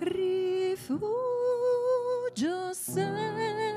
rifugio sei.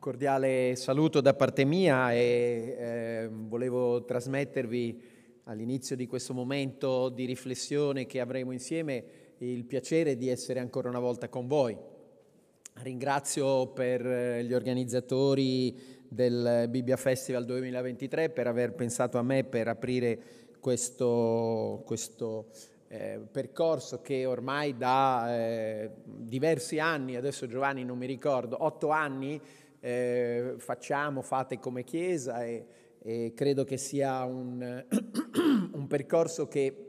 cordiale saluto da parte mia e eh, volevo trasmettervi all'inizio di questo momento di riflessione che avremo insieme il piacere di essere ancora una volta con voi. Ringrazio per eh, gli organizzatori del Bibbia Festival 2023 per aver pensato a me per aprire questo, questo eh, percorso che ormai da eh, diversi anni, adesso Giovanni non mi ricordo, otto anni, eh, facciamo, fate come Chiesa e, e credo che sia un, un percorso che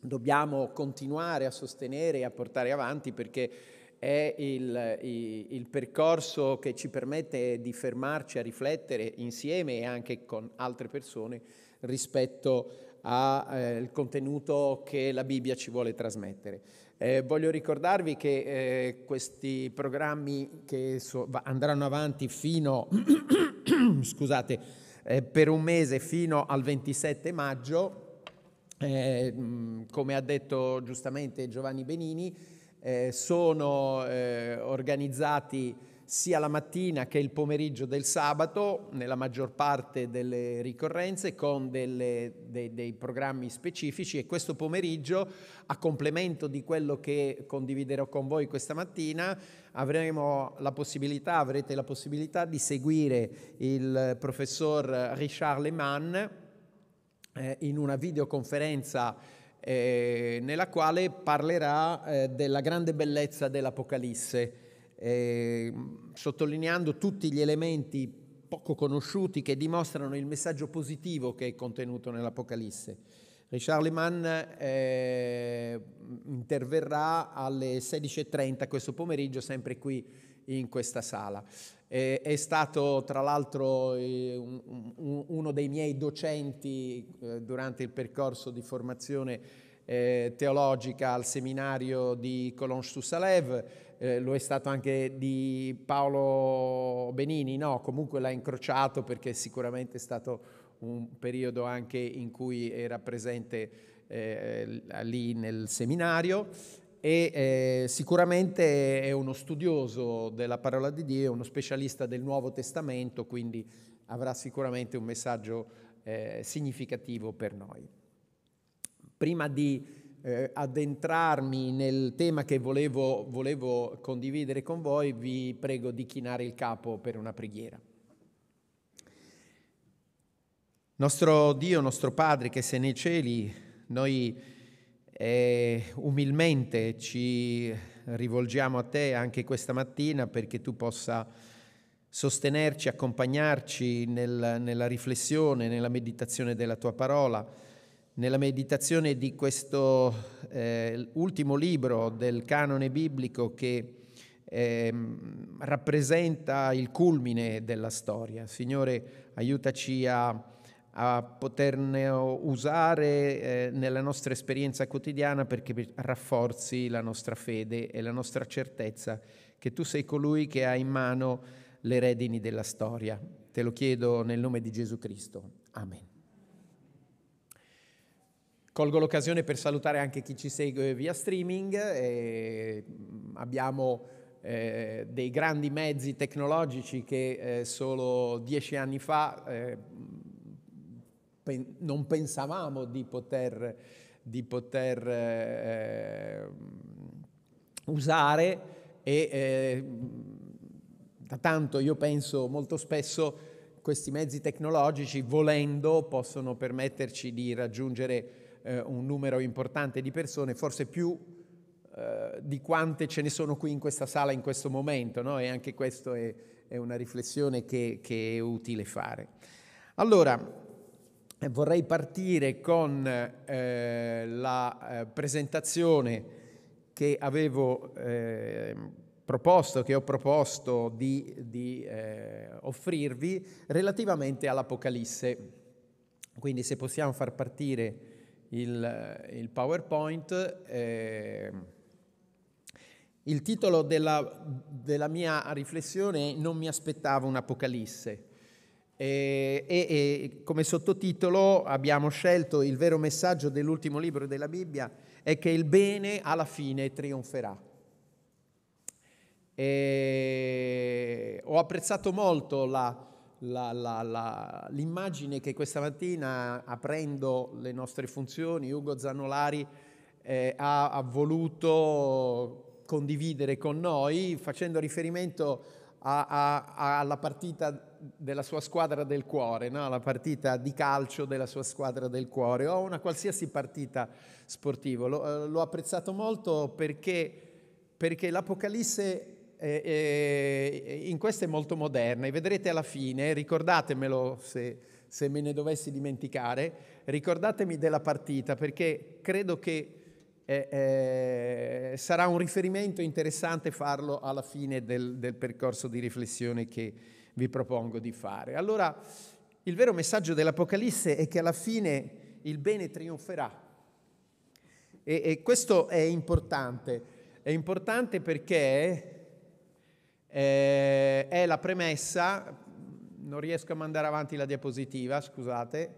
dobbiamo continuare a sostenere e a portare avanti perché è il, il, il, percorso che ci permette di fermarci a riflettere insieme e anche con altre persone rispetto al eh, contenuto che la Bibbia ci vuole trasmettere. Eh, voglio ricordarvi che eh, questi programmi che so, andranno avanti fino, scusate, eh, per un mese fino al 27 maggio, eh, come ha detto giustamente Giovanni Benini, eh, sono eh, organizzati sia la mattina che il pomeriggio del sabato, nella maggior parte delle ricorrenze, con delle, dei, dei programmi specifici e questo pomeriggio, a complemento di quello che condividerò con voi questa mattina, avremo la possibilità, avrete la possibilità di seguire il professor Richard Lehmann eh, in una videoconferenza eh, nella quale parlerà eh, della grande bellezza dell'Apocalisse eh, sottolineando tutti gli elementi poco conosciuti che dimostrano il messaggio positivo che è contenuto nell'Apocalisse. Richard Lehman eh, interverrà alle 16.30 questo pomeriggio, sempre qui in questa sala. Eh, è stato tra l'altro eh, un, un, uno dei miei docenti eh, durante il percorso di formazione eh, teologica al seminario di Colonge-sous-Salève eh, lo è stato anche di Paolo Benini, no, comunque l'ha incrociato perché sicuramente è stato un periodo anche in cui era presente eh, lì nel seminario e eh, sicuramente è uno studioso della parola di Dio, è uno specialista del Nuovo Testamento, quindi avrà sicuramente un messaggio eh, significativo per noi. Prima di eh, addentrarmi nel tema che volevo, volevo condividere con voi, vi prego di chinare il capo per una preghiera. Nostro Dio, nostro Padre che sei nei cieli, noi eh, umilmente ci rivolgiamo a te anche questa mattina perché tu possa sostenerci, accompagnarci nel, nella riflessione, nella meditazione della tua parola nella meditazione di questo eh, ultimo libro del canone biblico che eh, rappresenta il culmine della storia. Signore, aiutaci a, a poterne usare eh, nella nostra esperienza quotidiana perché rafforzi la nostra fede e la nostra certezza che tu sei colui che ha in mano le redini della storia. Te lo chiedo nel nome di Gesù Cristo. Amen. Colgo l'occasione per salutare anche chi ci segue via streaming. Mm, abbiamo eh, dei grandi mezzi tecnologici che eh, solo dieci anni fa eh, mm, pen- non pensavamo di poter, di poter eh, eh, mm, usare e eh, da tanto io penso molto spesso questi mezzi tecnologici volendo possono permetterci di raggiungere eh, un numero importante di persone, forse più eh, di quante ce ne sono qui in questa sala in questo momento, no? e anche questa è, è, una riflessione che, che, è utile fare. Allora, vorrei partire con eh, la eh, presentazione che avevo ehm, proposto, che ho proposto di, di eh, offrirvi relativamente all'Apocalisse. Quindi se possiamo far partire il, eh, il PowerPoint. Eh, il titolo della, della, mia riflessione è Non mi aspettavo un'apocalisse. E, e, e, come sottotitolo abbiamo scelto il vero messaggio dell'ultimo libro della Bibbia è che il bene alla fine trionferà. E ho apprezzato molto la, la, la, la, l'immagine che questa mattina, aprendo le nostre funzioni, Ugo Zanolari eh, ha, ha voluto condividere con noi, facendo riferimento a, a, alla partita della sua squadra del cuore, no? la partita di calcio della sua squadra del cuore o una qualsiasi partita sportiva. L'ho, eh, l'ho apprezzato molto perché, perché l'Apocalisse eh, eh, in questa è molto moderna e vedrete alla fine, ricordatemelo se, se me ne dovessi dimenticare, ricordatemi della partita perché credo che eh, eh, sarà un riferimento interessante farlo alla fine del, del, percorso di riflessione che vi propongo di fare. Allora, il vero messaggio dell'Apocalisse è che alla fine il bene trionferà. E, e questo è importante, è importante perché eh, è la premessa, non riesco a mandare avanti la diapositiva, scusate,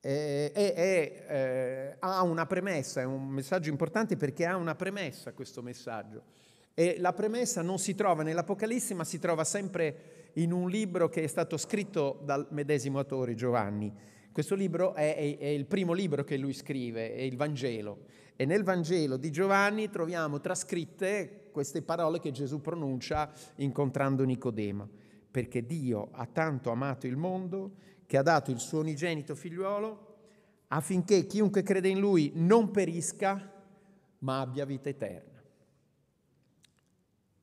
eh, eh, ha una premessa, è un messaggio importante perché ha una premessa questo messaggio. E la premessa non si trova nell'Apocalisse, ma si trova sempre in un libro che è stato scritto dal medesimo autore Giovanni. Questo libro è, è, è il primo libro che lui scrive, è il Vangelo. E nel Vangelo di Giovanni troviamo trascritte queste parole che Gesù pronuncia incontrando Nicodema, perché Dio ha tanto amato il mondo che ha dato il suo unigenito figliuolo affinché chiunque crede in lui non perisca, ma abbia vita eterna.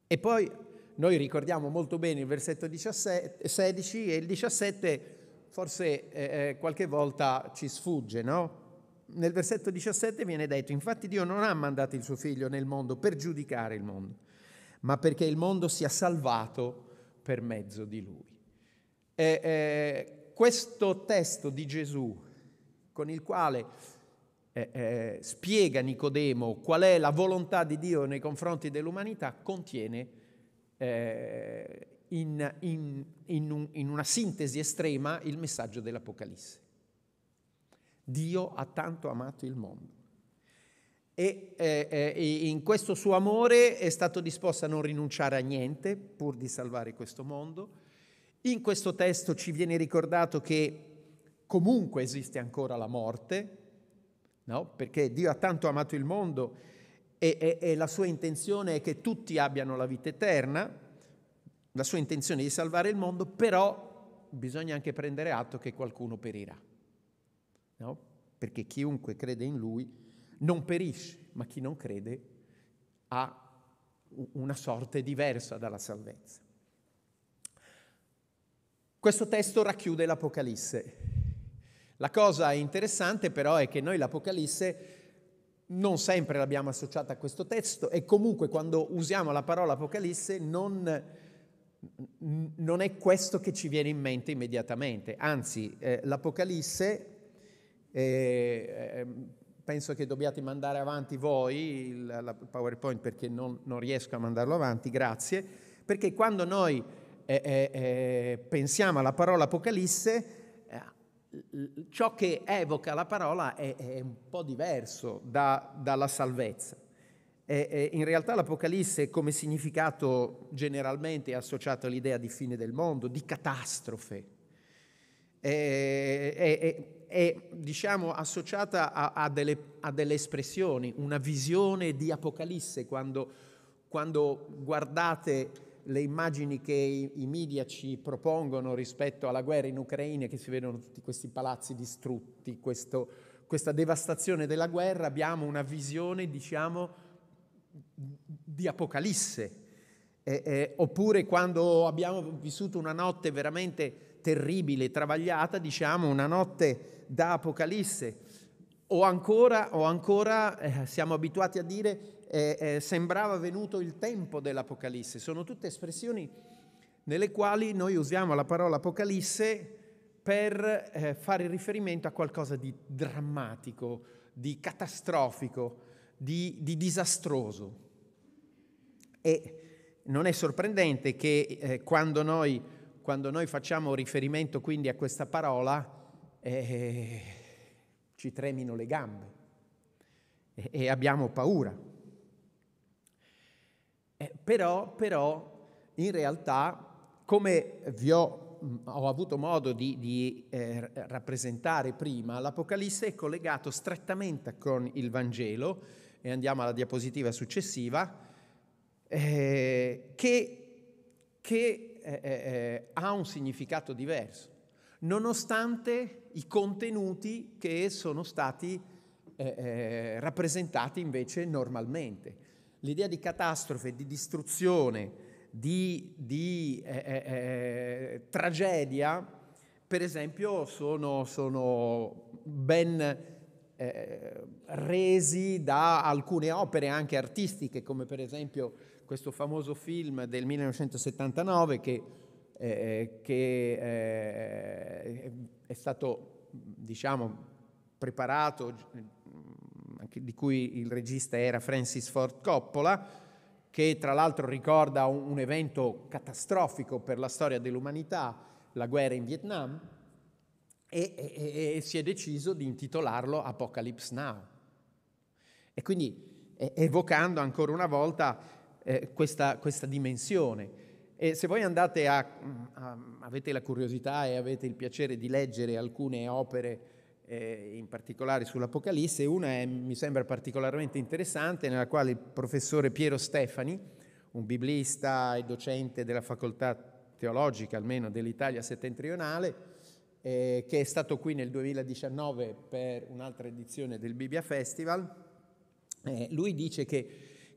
E poi noi ricordiamo molto bene il versetto 17, 16 e il 17 forse eh, eh, qualche volta ci sfugge, no? nel versetto 17 viene detto, infatti Dio non ha mandato il suo figlio nel mondo per giudicare il mondo, ma perché il mondo sia salvato per mezzo di lui. E, eh, questo testo di Gesù con il quale eh, eh, spiega Nicodemo qual è la volontà di Dio nei confronti dell'umanità contiene in, in, in, un, in una sintesi estrema il messaggio dell'Apocalisse. Dio ha tanto amato il mondo. E, eh, eh, in questo suo amore è stato disposto a non rinunciare a niente pur di salvare questo mondo. In questo testo ci viene ricordato che comunque esiste ancora la morte, no? perché Dio ha tanto amato il mondo e, e, e la sua intenzione è che tutti abbiano la vita eterna, la sua intenzione è di salvare il mondo, però bisogna anche prendere atto che qualcuno perirà no? perché chiunque crede in lui non perisce, ma chi non crede ha una sorte diversa dalla salvezza. Questo testo racchiude l'Apocalisse. La cosa interessante però è che noi l'Apocalisse non sempre l'abbiamo associata a questo testo e comunque quando usiamo la parola Apocalisse non, non è questo che ci viene in mente immediatamente. Anzi, eh, l'Apocalisse e, eh, ehm, penso che dobbiate mandare avanti voi il, PowerPoint perché non, non, riesco a mandarlo avanti, grazie, perché quando noi eh, eh, eh pensiamo alla parola Apocalisse, eh, ciò che evoca la parola è, è un po' diverso da, dalla salvezza. E, e in realtà l'Apocalisse come significato generalmente è associato all'idea di fine del mondo, di catastrofe. E, è diciamo, associata a, a, delle, a, delle, espressioni, una visione di Apocalisse, quando, quando guardate le immagini che i, i, media ci propongono rispetto alla guerra in Ucraina, che si vedono tutti questi palazzi distrutti, questo, questa devastazione della guerra, abbiamo una visione, diciamo, di Apocalisse. Eh, eh, oppure quando abbiamo vissuto una notte veramente terribile, travagliata, diciamo una notte da Apocalisse. O ancora, o ancora eh, siamo abituati a dire, eh, eh, sembrava venuto il tempo dell'Apocalisse. Sono tutte espressioni nelle quali noi usiamo la parola Apocalisse per eh, fare riferimento a qualcosa di drammatico, di catastrofico, di, di disastroso. E non è sorprendente che eh, quando noi quando noi facciamo riferimento quindi a questa parola, eh, ci tremino le gambe e, e abbiamo paura. Eh, però, però, in realtà, come vi ho, mm, ho avuto modo di, di eh, rappresentare prima, l'Apocalisse è collegato strettamente con il Vangelo, e andiamo alla diapositiva successiva, eh, che, che eh, eh, eh, ha un significato diverso, nonostante i contenuti che sono stati eh, eh rappresentati invece normalmente. L'idea di catastrofe, di distruzione, di, di eh, tragedia, per esempio, sono, sono ben resi da alcune opere anche artistiche, come per esempio questo famoso film del 1979 che, eh, eh, che eh, è stato, diciamo, preparato, mm, di cui il regista era Francis Ford Coppola, che tra l'altro ricorda un, un evento catastrofico per la storia dell'umanità, la guerra in Vietnam, e, e, e, si è deciso di intitolarlo Apocalypse Now. E quindi evocando ancora una volta eh, questa, questa, dimensione. E se voi andate a, a, avete la curiosità e avete il piacere di leggere alcune opere, eh, in particolare sull'Apocalisse, una è, mi sembra particolarmente interessante, nella quale il professore Piero Stefani, un biblista e docente della facoltà teologica, almeno dell'Italia settentrionale, eh, che è stato qui nel 2019 per un'altra edizione del Bibbia Festival, eh, lui dice che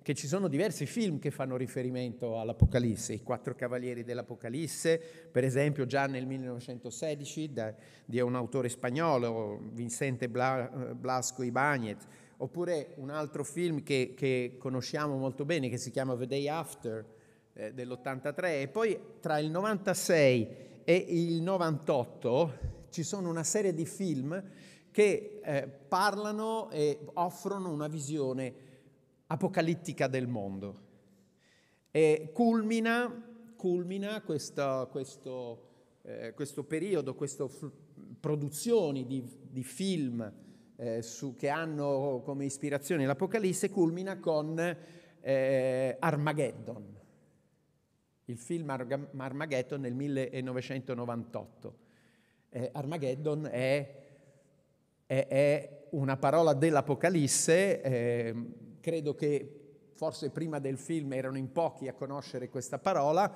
che ci sono diversi film che fanno riferimento all'Apocalisse, i quattro cavalieri dell'Apocalisse, per esempio già nel 1916 da, di un autore spagnolo, Vicente Bla, Blasco Ibáñez, oppure un altro film che, che, conosciamo molto bene che si chiama The Day After eh, dell'83 e poi tra il 96 e il 98 ci sono una serie di film che eh, parlano e offrono una visione apocalittica del mondo. E culmina, culmina questo, questo, eh, questo periodo, queste f- produzioni di, di film eh, su, che hanno come ispirazione l'Apocalisse, culmina con eh, Armageddon, il film Ar- Armageddon nel 1998. Eh, Armageddon è, è, è, una parola dell'Apocalisse ehm, credo che forse prima del film erano in pochi a conoscere questa parola,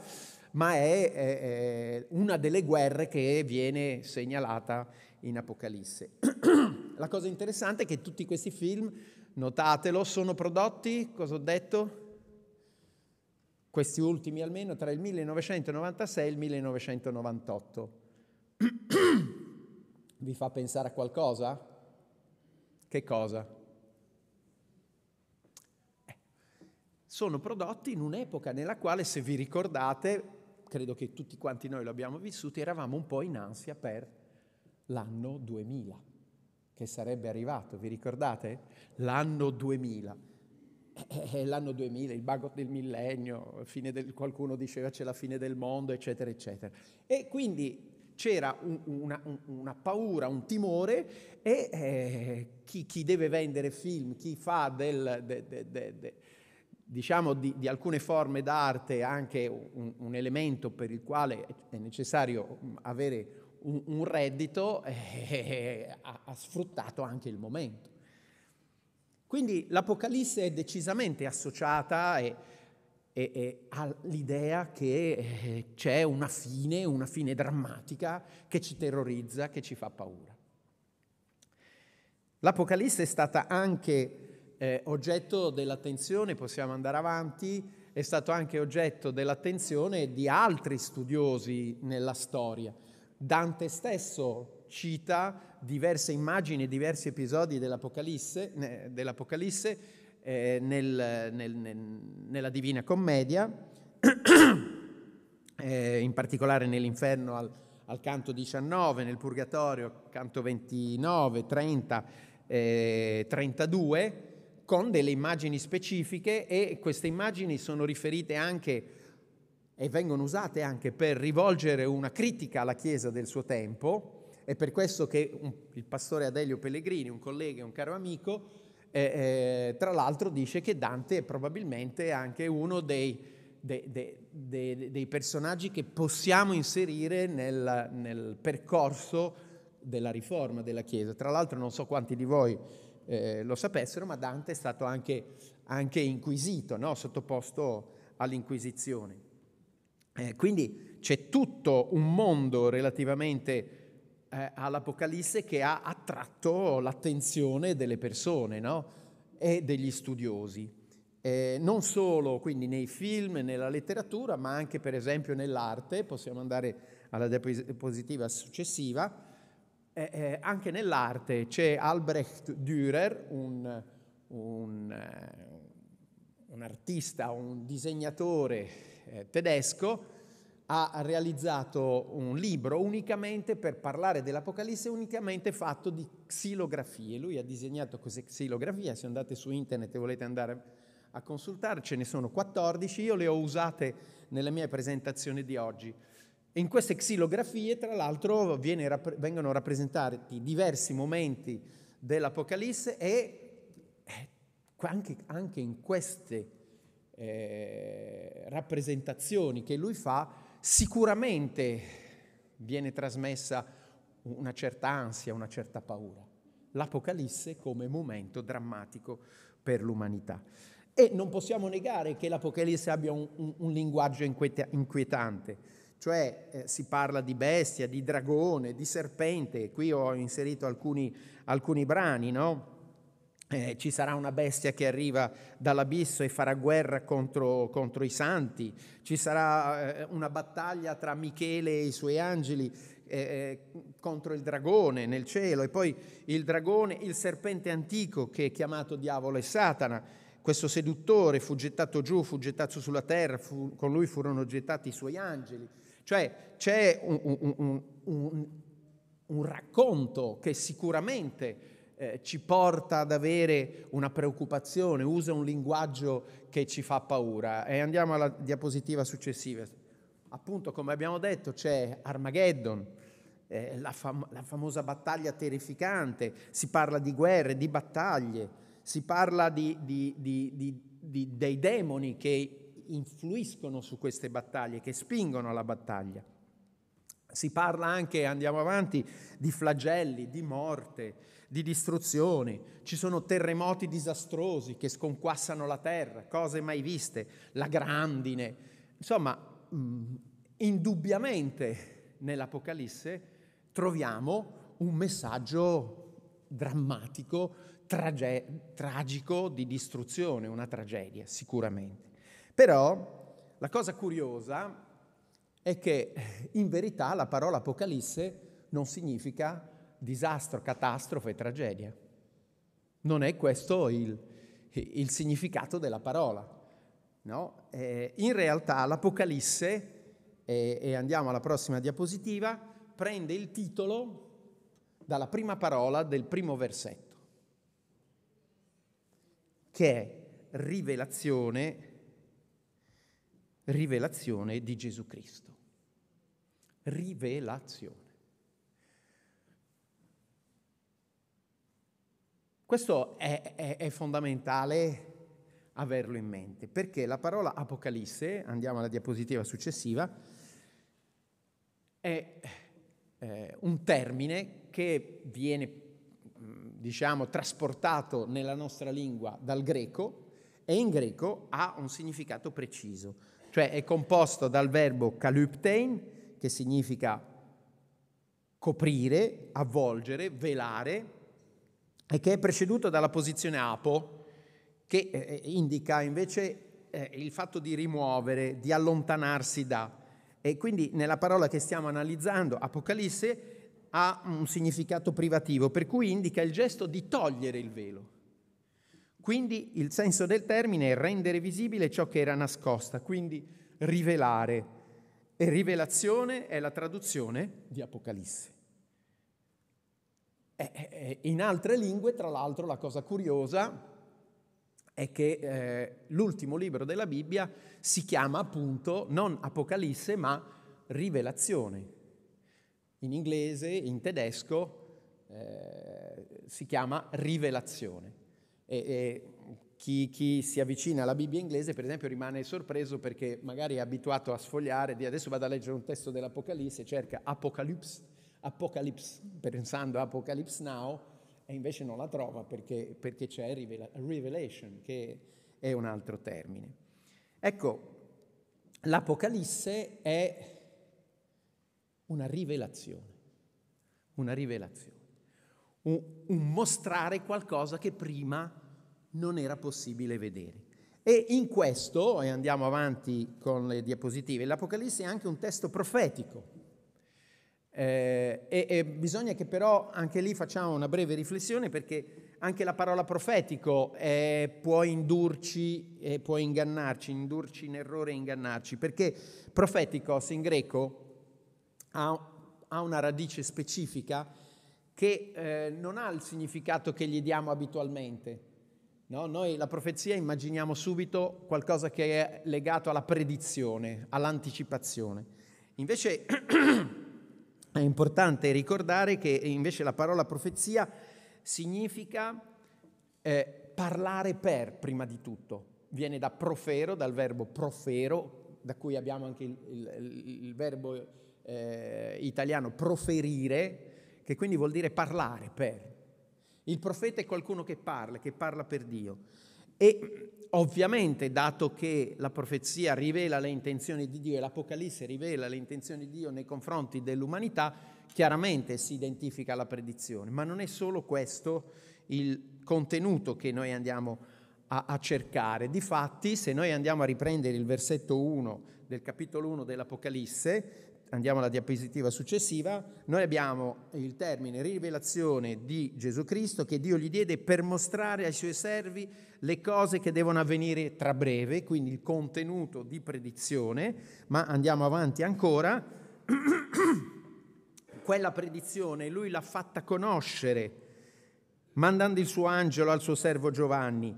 ma è, è una delle guerre che viene segnalata in Apocalisse. La cosa interessante è che tutti questi film, notatelo, sono prodotti, cosa ho detto? Questi ultimi almeno tra il 1996 e il 1998. Vi fa pensare a qualcosa? Che cosa? sono prodotti in un'epoca nella quale, se vi ricordate, credo che tutti quanti noi lo abbiamo vissuto, eravamo un po' in ansia per l'anno 2000, che sarebbe arrivato, vi ricordate? L'anno 2000. Eh, eh, l'anno 2000, il bug del millennio, del, qualcuno diceva c'è la fine del mondo, eccetera, eccetera. E quindi c'era un, una, una, paura, un timore e eh, chi, chi, deve vendere film, chi fa del, de, de, de, diciamo, di, di, alcune forme d'arte anche un, un, elemento per il quale è necessario mm, avere un, un reddito, eh, ha, ha sfruttato anche il momento. Quindi l'Apocalisse è decisamente associata e, e, e all'idea che eh, c'è una fine, una fine drammatica che ci terrorizza, che ci fa paura. L'Apocalisse è stata anche eh, oggetto dell'attenzione, possiamo andare avanti, è stato anche oggetto dell'attenzione di altri studiosi nella storia. Dante stesso cita diverse immagini, diversi episodi dell'Apocalisse, dell'Apocalisse eh, nel, nel, nel, nella Divina Commedia, eh, in particolare nell'inferno al, al, canto 19, nel Purgatorio, canto 29, 30, eh, 32 con delle immagini specifiche e queste immagini sono riferite anche e vengono usate anche per rivolgere una critica alla Chiesa del suo tempo. È per questo che un, il pastore Adelio Pellegrini, un collega e un caro amico, eh, eh, tra l'altro dice che Dante è probabilmente anche uno dei, de, de, de, dei personaggi che possiamo inserire nel, nel percorso della riforma della Chiesa. Tra l'altro non so quanti di voi eh, lo sapessero, ma Dante è stato anche, anche inquisito, no? sottoposto all'inquisizione. Eh, quindi c'è tutto un mondo relativamente eh, all'Apocalisse che ha attratto l'attenzione delle persone no? e degli studiosi. Eh, non solo quindi nei film, nella letteratura, ma anche per esempio nell'arte, possiamo andare alla diapositiva successiva, eh, eh, anche nell'arte c'è Albrecht Dürer, un, un, eh, un artista, un disegnatore eh, tedesco, ha realizzato un libro unicamente per parlare dell'Apocalisse, unicamente fatto di xilografie. Lui ha disegnato queste xilografie, se andate su internet e volete andare a consultare, ce ne sono 14, io le ho usate nella mia presentazione di oggi. In queste xilografie, tra l'altro, vengono rappresentati diversi momenti dell'Apocalisse e eh, anche, anche in queste eh, rappresentazioni che lui fa, sicuramente viene trasmessa una certa ansia, una certa paura. L'Apocalisse come momento drammatico per l'umanità. E non possiamo negare che l'Apocalisse abbia un, un, un linguaggio inquietante cioè eh, si parla di bestia, di dragone, di serpente, qui ho inserito alcuni, alcuni brani, no? Eh, ci sarà una bestia che arriva dall'abisso e farà guerra contro, contro i santi, ci sarà eh, una battaglia tra Michele e i suoi angeli eh, eh, contro il dragone nel cielo e poi il dragone, il serpente antico che è chiamato diavolo e Satana, questo seduttore fu gettato giù, fu gettato sulla terra, fu, con lui furono gettati i suoi angeli. Cioè c'è un, un, un, un racconto che sicuramente eh, ci porta ad avere una preoccupazione, usa un linguaggio che ci fa paura. E andiamo alla diapositiva successiva. Appunto, come abbiamo detto, c'è Armageddon, eh, la, fam- la, famosa battaglia terrificante, si parla di guerre, di battaglie, si parla di, di, di, dei demoni che influiscono su queste battaglie, che spingono alla battaglia. Si parla anche, andiamo avanti, di flagelli, di morte, di distruzione. ci sono terremoti disastrosi che sconquassano la terra, cose mai viste, la grandine. Insomma, mm, indubbiamente nell'Apocalisse troviamo un messaggio drammatico, trage- tragico di distruzione, una tragedia, sicuramente. Però la cosa curiosa è che in verità la parola Apocalisse non significa disastro, catastrofe, tragedia. Non è questo il, il significato della parola. No? Eh, in realtà l'Apocalisse, eh, e andiamo alla prossima diapositiva, prende il titolo dalla prima parola del primo versetto, che è rivelazione rivelazione di Gesù Cristo. Rivelazione. Questo è, è, è, fondamentale averlo in mente, perché la parola Apocalisse, andiamo alla diapositiva successiva, è, è un termine che viene, diciamo, trasportato nella nostra lingua dal greco e in greco ha un significato preciso cioè è composto dal verbo kaluptein, che significa coprire, avvolgere, velare, e che è preceduto dalla posizione apo, che eh, eh, indica invece eh, il fatto di rimuovere, di allontanarsi da. E quindi nella parola che stiamo analizzando, Apocalisse, ha un significato privativo, per cui indica il gesto di togliere il velo. Quindi il senso del termine è rendere visibile ciò che era nascosta, quindi rivelare. E rivelazione è la traduzione di Apocalisse. E in altre lingue, tra l'altro, la cosa curiosa è che eh, l'ultimo libro della Bibbia si chiama appunto non Apocalisse ma Rivelazione. In inglese, in tedesco, eh, si chiama Rivelazione. E, e chi, chi, si avvicina alla Bibbia inglese, per esempio, rimane sorpreso perché magari è abituato a sfogliare, di adesso vado a leggere un testo dell'Apocalisse, cerca Apocalypse, Apocalypse, pensando Apocalypse Now, e invece non la trova perché, perché c'è Revelation, che è un altro termine. Ecco, l'Apocalisse è una rivelazione, una rivelazione, un, un mostrare qualcosa che prima non era possibile vedere. E in questo, e andiamo avanti con le diapositive, l'Apocalisse è anche un testo profetico. Eh, e, e bisogna che però anche lì facciamo una breve riflessione perché anche la parola profetico eh, può indurci, eh, può ingannarci, indurci in errore e ingannarci, perché profeticos in greco ha, ha una radice specifica che eh, non ha il significato che gli diamo abitualmente. No, noi la profezia immaginiamo subito qualcosa che è legato alla predizione, all'anticipazione. Invece è importante ricordare che invece la parola profezia significa eh, parlare per prima di tutto. Viene da profero, dal verbo profero, da cui abbiamo anche il, il, il verbo eh, italiano proferire, che quindi vuol dire parlare per. Il profeta è qualcuno che parla, che parla per Dio. E ovviamente, dato che la profezia rivela le intenzioni di Dio e l'Apocalisse rivela le intenzioni di Dio nei confronti dell'umanità, chiaramente si identifica la predizione. Ma non è solo questo il contenuto che noi andiamo a, a cercare. Difatti, se noi andiamo a riprendere il versetto 1 del capitolo 1 dell'Apocalisse, andiamo alla diapositiva successiva, noi abbiamo il termine rivelazione di Gesù Cristo che Dio gli diede per mostrare ai suoi servi le cose che devono avvenire tra breve, quindi il contenuto di predizione, ma andiamo avanti ancora. Quella predizione lui l'ha fatta conoscere mandando il suo angelo al suo servo Giovanni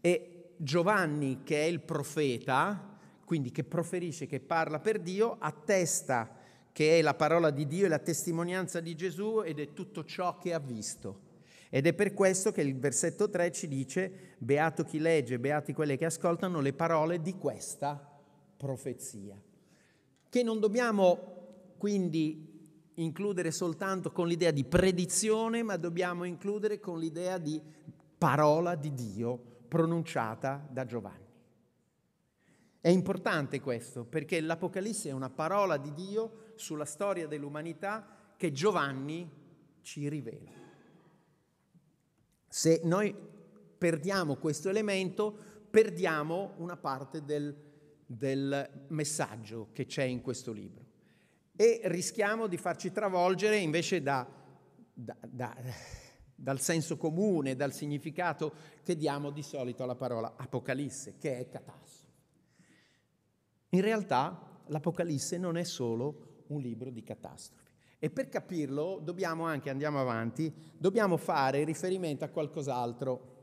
e Giovanni che è il profeta, quindi che proferisce, che parla per Dio, attesta che è la parola di Dio e la testimonianza di Gesù ed è tutto ciò che ha visto. Ed è per questo che il versetto 3 ci dice, beato chi legge, beati quelli che ascoltano le parole di questa profezia, che non dobbiamo quindi includere soltanto con l'idea di predizione, ma dobbiamo includere con l'idea di parola di Dio pronunciata da Giovanni. È importante questo perché l'Apocalisse è una parola di Dio sulla storia dell'umanità che Giovanni ci rivela. Se noi perdiamo questo elemento, perdiamo una parte del, del messaggio che c'è in questo libro e rischiamo di farci travolgere invece da, da, da, dal senso comune, dal significato che diamo di solito alla parola Apocalisse, che è catastrofe. In realtà l'Apocalisse non è solo un libro di catastrofi. E per capirlo dobbiamo anche, andiamo avanti, dobbiamo fare riferimento a qualcos'altro.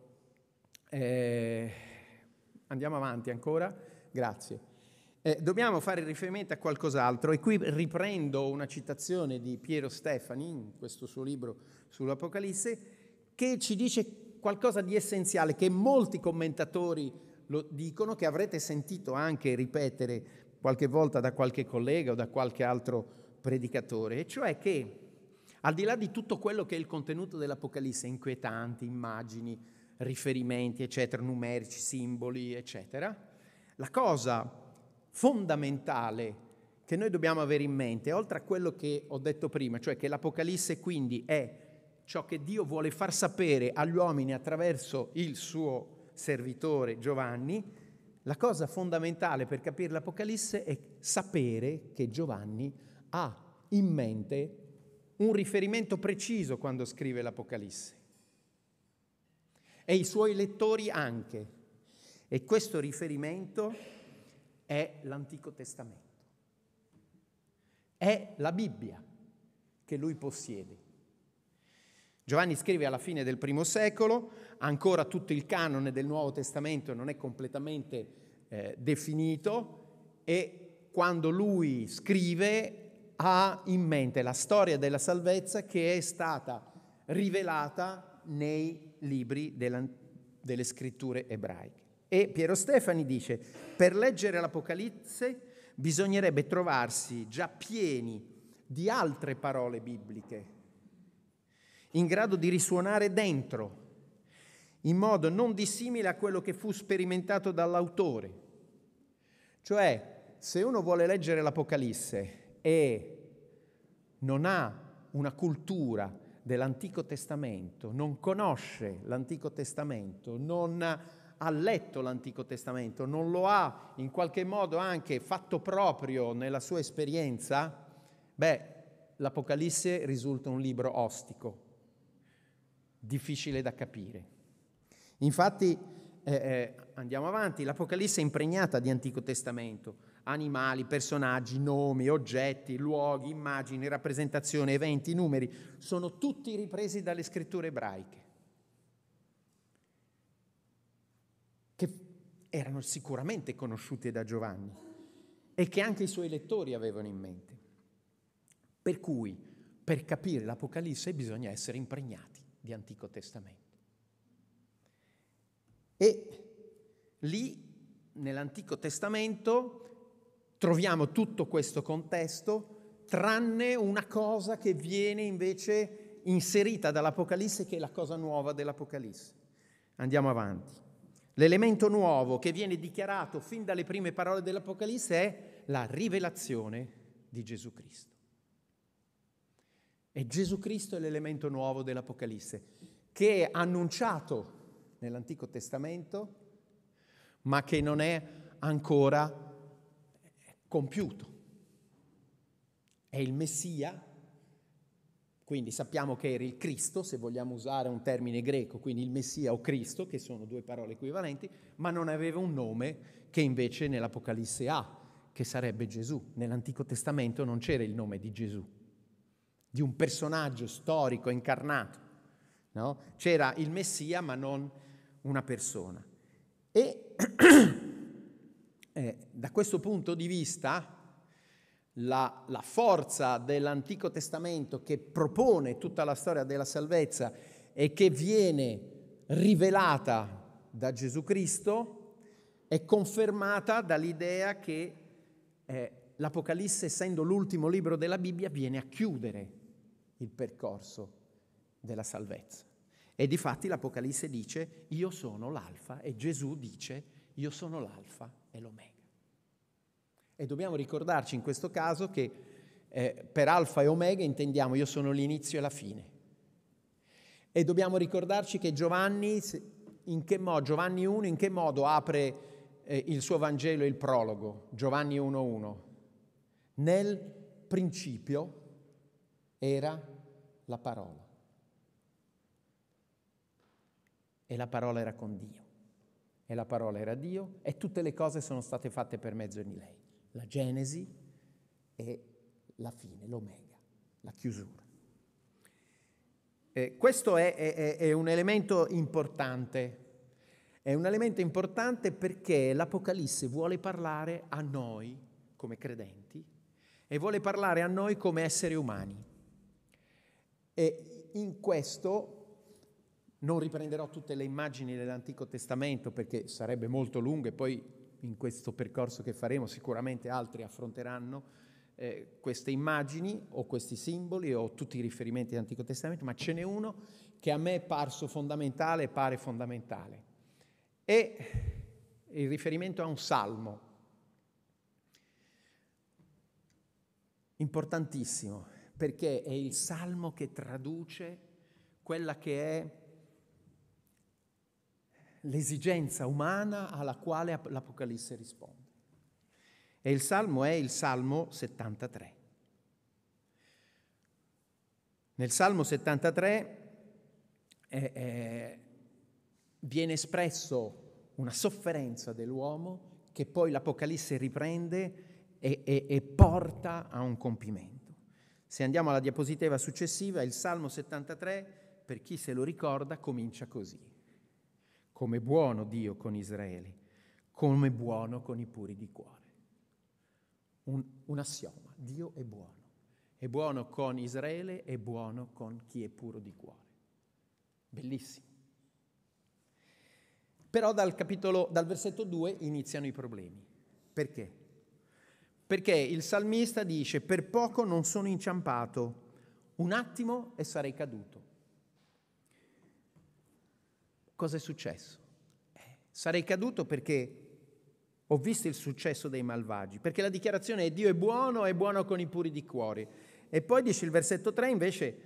Eh, andiamo avanti ancora? Grazie. Eh, dobbiamo fare riferimento a qualcos'altro e qui riprendo una citazione di Piero Stefani in questo suo libro sull'Apocalisse che ci dice qualcosa di essenziale che molti commentatori lo dicono, che avrete sentito anche ripetere qualche volta da qualche collega o da qualche altro predicatore, e cioè che al di là di tutto quello che è il contenuto dell'Apocalisse, inquietanti, immagini, riferimenti, eccetera, numerici, simboli, eccetera, la cosa fondamentale che noi dobbiamo avere in mente, oltre a quello che ho detto prima, cioè che l'Apocalisse quindi è ciò che Dio vuole far sapere agli uomini attraverso il suo servitore Giovanni, la cosa fondamentale per capire l'Apocalisse è sapere che Giovanni ha in mente un riferimento preciso quando scrive l'Apocalisse e i suoi lettori anche. E questo riferimento è l'Antico Testamento, è la Bibbia che lui possiede. Giovanni scrive alla fine del primo secolo, ancora tutto il canone del Nuovo Testamento non è completamente eh, definito e quando lui scrive ha in mente la storia della salvezza che è stata rivelata nei libri delle scritture ebraiche. E Piero Stefani dice, per leggere l'Apocalisse bisognerebbe trovarsi già pieni di altre parole bibliche in grado di risuonare dentro, in modo non dissimile a quello che fu sperimentato dall'autore. Cioè, se uno vuole leggere l'Apocalisse e non ha una cultura dell'Antico Testamento, non conosce l'Antico Testamento, non ha letto l'Antico Testamento, non lo ha in qualche modo anche fatto proprio nella sua esperienza, beh, l'Apocalisse risulta un libro ostico, difficile da capire. Infatti, eh, eh, andiamo avanti, l'Apocalisse è impregnata di Antico Testamento, animali, personaggi, nomi, oggetti, luoghi, immagini, rappresentazioni, eventi, numeri, sono tutti ripresi dalle scritture ebraiche, che erano sicuramente conosciute da Giovanni e che anche i suoi lettori avevano in mente. Per cui, per capire l'Apocalisse bisogna essere impregnati di Antico Testamento. E lì, nell'Antico Testamento, troviamo tutto questo contesto, tranne una cosa che viene invece inserita dall'Apocalisse, che è la cosa nuova dell'Apocalisse. Andiamo avanti. L'elemento nuovo che viene dichiarato fin dalle prime parole dell'Apocalisse è la rivelazione di Gesù Cristo. E Gesù Cristo è l'elemento nuovo dell'Apocalisse, che è annunciato nell'Antico Testamento, ma che non è ancora compiuto. È il Messia, quindi sappiamo che era il Cristo, se vogliamo usare un termine greco, quindi il Messia o Cristo, che sono due parole equivalenti, ma non aveva un nome che invece nell'Apocalisse ha, che sarebbe Gesù. Nell'Antico Testamento non c'era il nome di Gesù, di un personaggio storico incarnato. No? C'era il Messia ma non una persona. E eh, da questo punto di vista la, la, forza dell'Antico Testamento che propone tutta la storia della salvezza e che viene rivelata da Gesù Cristo è confermata dall'idea che eh, l'Apocalisse, essendo l'ultimo libro della Bibbia, viene a chiudere il percorso della salvezza. E difatti l'Apocalisse dice io sono l'alfa e Gesù dice io sono l'alfa e l'omega. E dobbiamo ricordarci in questo caso che eh, per alfa e omega intendiamo io sono l'inizio e la fine. E dobbiamo ricordarci che Giovanni, che modo, Giovanni 1 in che modo apre eh, il suo Vangelo il prologo, Giovanni 1.1. Nel principio era la parola. E la parola era con Dio. E la parola era Dio e tutte le cose sono state fatte per mezzo di lei. La Genesi e la fine, l'Omega, la chiusura. Eh, questo è, è, è un elemento importante è un elemento importante perché l'Apocalisse vuole parlare a noi come credenti e vuole parlare a noi come esseri umani. E in questo non riprenderò tutte le immagini dell'Antico Testamento perché sarebbe molto lungo e poi in questo percorso che faremo sicuramente altri affronteranno eh, queste immagini o questi simboli o tutti i riferimenti dell'Antico Testamento, ma ce n'è uno che a me è parso fondamentale e pare fondamentale. È il riferimento a un salmo importantissimo perché è il salmo che traduce quella che è l'esigenza umana alla quale l'Apocalisse risponde. E il salmo è il salmo 73. Nel salmo 73 eh, eh, viene espresso una sofferenza dell'uomo che poi l'Apocalisse riprende e, e, e porta a un compimento. Se andiamo alla diapositiva successiva, il Salmo 73, per chi se lo ricorda, comincia così. Come buono Dio con Israele, come buono con i puri di cuore. Un, un assioma, Dio è buono. È buono con Israele, è buono con chi è puro di cuore. Bellissimo. Però dal, capitolo, dal versetto 2 iniziano i problemi. Perché? Perché il salmista dice, per poco non sono inciampato, un attimo e sarei caduto. Cosa è successo? Eh, sarei caduto perché ho visto il successo dei malvagi, perché la dichiarazione è Dio è buono, è buono con i puri di cuore. E poi dice il versetto 3 invece,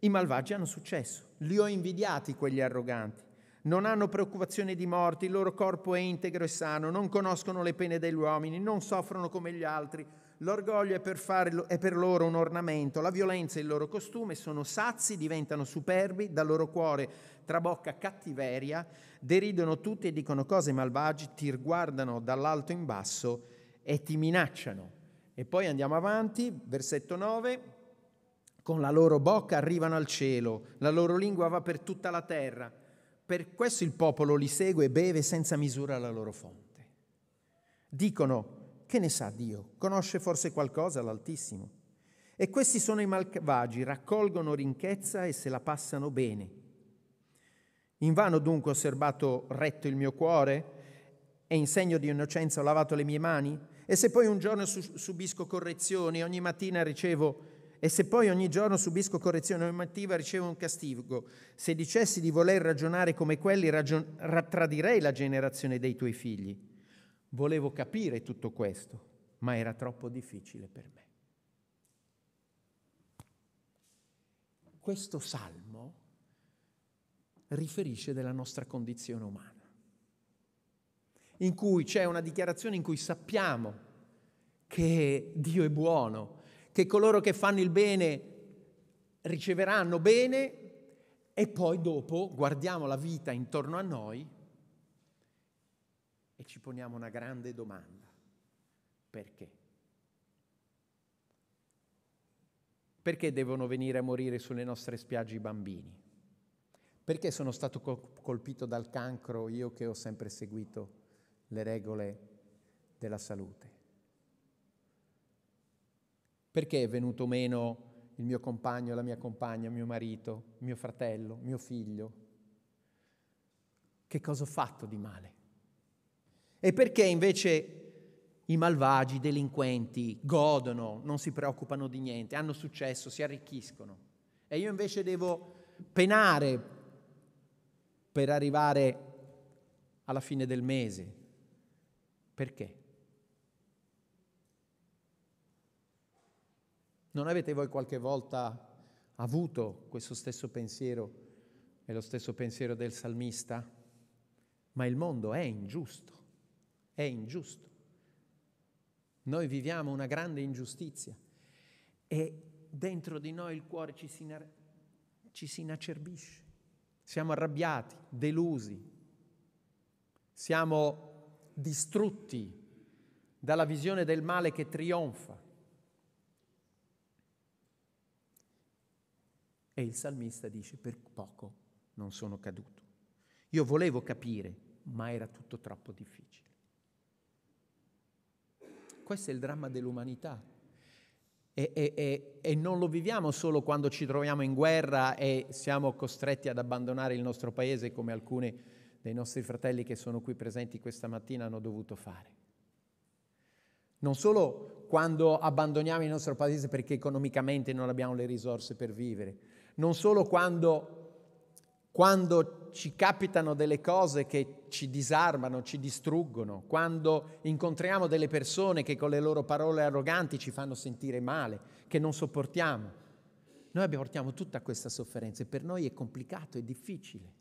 i malvagi hanno successo, li ho invidiati quegli arroganti non hanno preoccupazione di morti, il loro corpo è integro e sano, non conoscono le pene degli uomini, non soffrono come gli altri, l'orgoglio è per, fare, è per loro un ornamento, la violenza è il loro costume, sono sazi, diventano superbi, dal loro cuore trabocca cattiveria, deridono tutti e dicono cose malvagi, ti riguardano dall'alto in basso e ti minacciano. E poi andiamo avanti, versetto 9. Con la loro bocca arrivano al cielo, la loro lingua va per tutta la terra per questo il popolo li segue e beve senza misura la loro fonte. Dicono, che ne sa Dio? Conosce forse qualcosa l'Altissimo? E questi sono i malvagi, raccolgono ricchezza e se la passano bene. In vano dunque ho osservato retto il mio cuore e in segno di innocenza ho lavato le mie mani? E se poi un giorno subisco correzioni, ogni mattina ricevo e se poi ogni giorno subisco correzione normativa, ricevo un castigo. Se dicessi di voler ragionare come quelli, ragion- tradirei la generazione dei tuoi figli. Volevo capire tutto questo, ma era troppo difficile per me. Questo salmo riferisce della nostra condizione umana, in cui c'è una dichiarazione in cui sappiamo che Dio è buono, che coloro che fanno il bene riceveranno bene e poi dopo guardiamo la vita intorno a noi e ci poniamo una grande domanda. Perché? Perché devono venire a morire sulle nostre spiagge i bambini? Perché sono stato colpito dal cancro io che ho sempre seguito le regole della salute? Perché è venuto meno il mio compagno, la mia compagna, mio marito, mio fratello, mio figlio? Che cosa ho fatto di male? E perché invece i malvagi, i delinquenti godono, non si preoccupano di niente, hanno successo, si arricchiscono? E io invece devo penare per arrivare alla fine del mese. Perché? Non avete voi qualche volta avuto questo stesso pensiero e lo stesso pensiero del salmista? Ma il mondo è ingiusto, è ingiusto. Noi viviamo una grande ingiustizia e dentro di noi il cuore ci si, ci si inacerbisce. Siamo arrabbiati, delusi, siamo distrutti dalla visione del male che trionfa. E il salmista dice, per poco non sono caduto. Io volevo capire, ma era tutto troppo difficile. Questo è il dramma dell'umanità. E, e, e, e, non lo viviamo solo quando ci troviamo in guerra e siamo costretti ad abbandonare il nostro paese come alcuni dei nostri fratelli che sono qui presenti questa mattina hanno dovuto fare. Non solo quando abbandoniamo il nostro paese perché economicamente non abbiamo le risorse per vivere, non solo quando, quando ci capitano delle cose che ci disarmano, ci distruggono, quando incontriamo delle persone che con le loro parole arroganti ci fanno sentire male, che non sopportiamo. Noi portiamo tutta questa sofferenza e per noi è complicato, è difficile.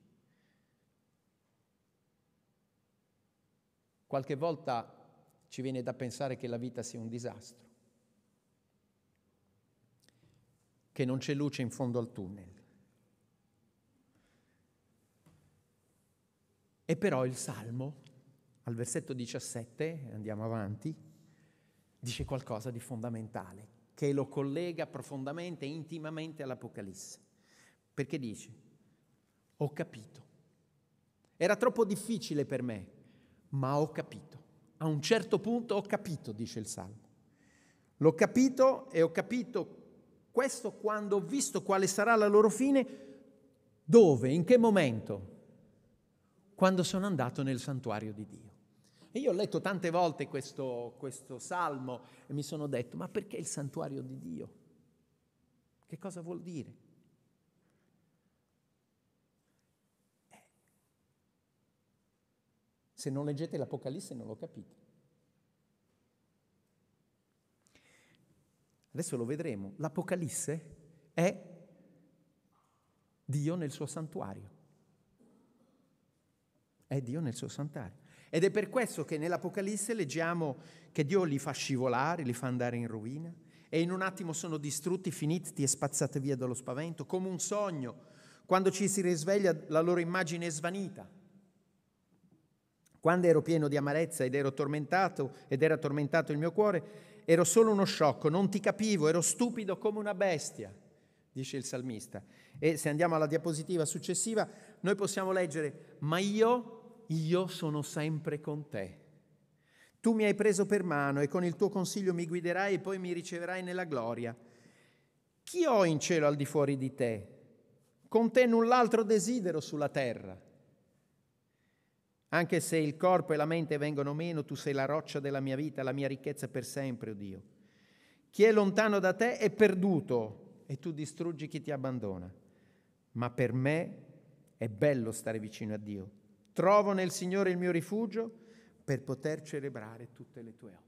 Qualche volta ci viene da pensare che la vita sia un disastro. che non c'è luce in fondo al tunnel. E però il Salmo, al versetto 17, andiamo avanti, dice qualcosa di fondamentale, che lo collega profondamente e intimamente all'Apocalisse. Perché dice, ho capito. Era troppo difficile per me, ma ho capito. A un certo punto ho capito, dice il Salmo. L'ho capito e ho capito questo quando ho visto quale sarà la loro fine, dove, in che momento? Quando sono andato nel santuario di Dio. E io ho letto tante volte questo, questo salmo e mi sono detto, ma perché il santuario di Dio? Che cosa vuol dire? Eh, se non leggete l'Apocalisse non lo capite. Adesso lo vedremo. L'Apocalisse è Dio nel suo santuario. È Dio nel suo santuario. Ed è per questo che nell'Apocalisse leggiamo che Dio li fa scivolare, li fa andare in rovina e in un attimo sono distrutti, finiti e spazzati via dallo spavento, come un sogno. Quando ci si risveglia la loro immagine è svanita. Quando ero pieno di amarezza ed ero tormentato ed era tormentato il mio cuore, ero solo uno sciocco, non ti capivo, ero stupido come una bestia, dice il salmista. E se andiamo alla diapositiva successiva, noi possiamo leggere, ma io, io sono sempre con te. Tu mi hai preso per mano e con il tuo consiglio mi guiderai e poi mi riceverai nella gloria. Chi ho in cielo al di fuori di te? Con te null'altro desidero sulla terra. Anche se il corpo e la mente vengono meno, tu sei la roccia della mia vita, la mia ricchezza per sempre, oh Dio. Chi è lontano da te è perduto e tu distruggi chi ti abbandona. Ma per me è bello stare vicino a Dio. Trovo nel Signore il mio rifugio per poter celebrare tutte le tue opere.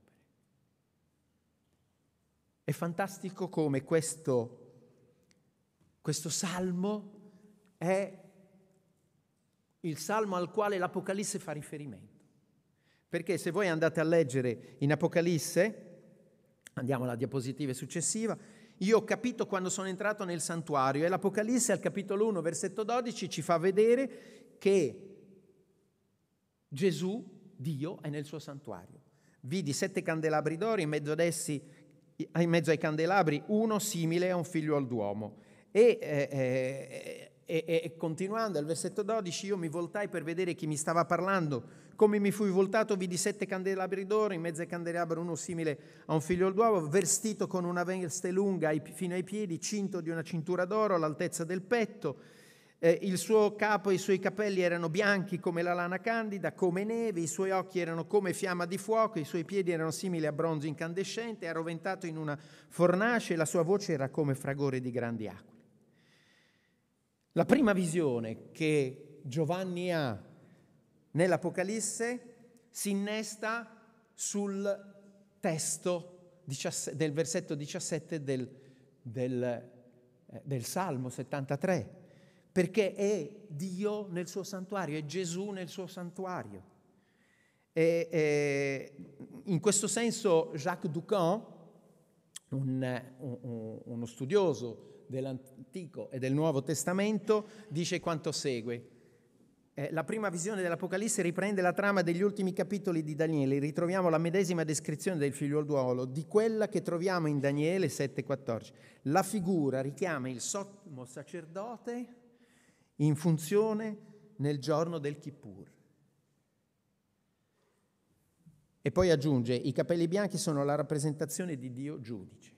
È fantastico come questo, questo salmo è il salmo al quale l'Apocalisse fa riferimento. Perché se voi andate a leggere in Apocalisse, andiamo alla diapositiva successiva, io ho capito quando sono entrato nel santuario e l'Apocalisse al capitolo 1, versetto 12 ci fa vedere che Gesù, Dio, è nel suo santuario. Vidi sette candelabri d'oro, in mezzo ad essi, in mezzo ai candelabri, uno simile a un figlio al duomo. E eh, eh, e, e, continuando al versetto 12, io mi voltai per vedere chi mi stava parlando. Come mi fui voltato, vidi sette candelabri d'oro, in mezzo ai candelabri uno simile a un figlio d'uovo, vestito con una veste lunga fino ai piedi, cinto di una cintura d'oro all'altezza del petto. Eh, il suo capo e i suoi capelli erano bianchi come la lana candida, come neve, i suoi occhi erano come fiamma di fuoco, i suoi piedi erano simili a bronzo incandescente, arroventato in una fornace, e la sua voce era come fragore di grandi acque. La prima visione che Giovanni ha nell'Apocalisse si innesta sul testo del versetto 17 del, del, eh, del Salmo 73, perché è Dio nel suo santuario, è Gesù nel suo santuario. E, e, in questo senso Jacques Ducan, un, un, uno studioso dell'Antico e del Nuovo Testamento, dice quanto segue. Eh, la prima visione dell'Apocalisse riprende la trama degli ultimi capitoli di Daniele, ritroviamo la medesima descrizione del figliuolo di quella che troviamo in Daniele 7:14. La figura richiama il sommo sacerdote in funzione nel giorno del Kippur. E poi aggiunge, i capelli bianchi sono la rappresentazione di Dio giudice.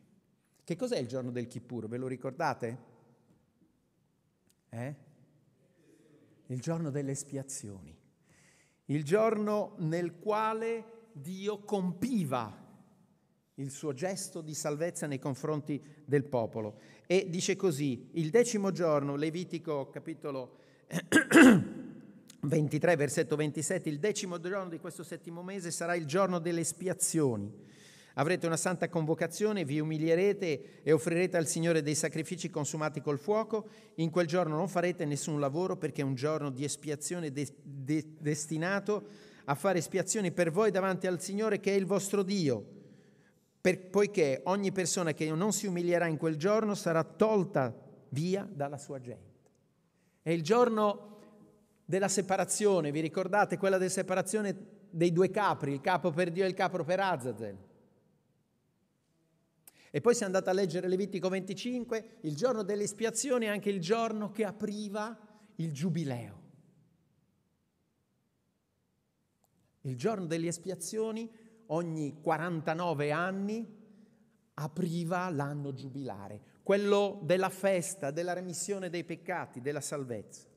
Che cos'è il giorno del Kippur? Ve lo ricordate? Eh? Il giorno delle espiazioni, il giorno nel quale Dio compiva il suo gesto di salvezza nei confronti del popolo. E dice così, il decimo giorno, Levitico capitolo 23, versetto 27, il decimo giorno di questo settimo mese sarà il giorno delle espiazioni Avrete una santa convocazione, vi umilierete e offrirete al Signore dei sacrifici consumati col fuoco. In quel giorno non farete nessun lavoro perché è un giorno di espiazione de- de- destinato a fare espiazioni per voi davanti al Signore che è il vostro Dio. Per, poiché ogni persona che non si umilierà in quel giorno sarà tolta via dalla sua gente. È il giorno della separazione, vi ricordate quella della separazione dei due capri, il capo per Dio e il capro per Azazel? E poi se andate a leggere Levitico 25, il giorno dell'espiazione è anche il giorno che apriva il giubileo. Il giorno delle espiazioni ogni 49 anni apriva l'anno giubilare, quello della festa, della remissione dei peccati, della salvezza.